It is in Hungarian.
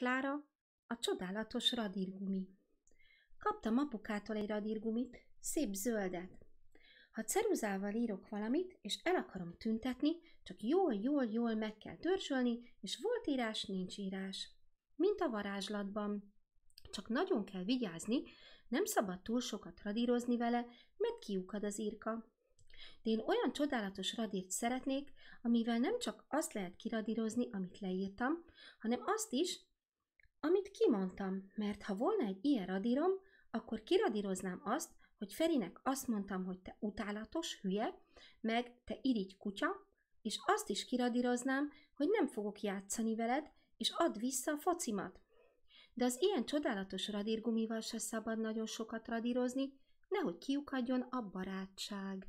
Klára a csodálatos radírgumi. Kaptam apukától egy radírgumit, szép zöldet. Ha ceruzával írok valamit, és el akarom tüntetni, csak jól-jól-jól meg kell törzsölni, és volt írás, nincs írás. Mint a varázslatban. Csak nagyon kell vigyázni, nem szabad túl sokat radírozni vele, mert kiukad az írka. De én olyan csodálatos radírt szeretnék, amivel nem csak azt lehet kiradírozni, amit leírtam, hanem azt is, amit kimondtam, mert ha volna egy ilyen radírom, akkor kiradíroznám azt, hogy Ferinek azt mondtam, hogy te utálatos hülye, meg te irigy kutya, és azt is kiradíroznám, hogy nem fogok játszani veled, és add vissza a focimat. De az ilyen csodálatos radírgumival se szabad nagyon sokat radírozni, nehogy kiukadjon a barátság.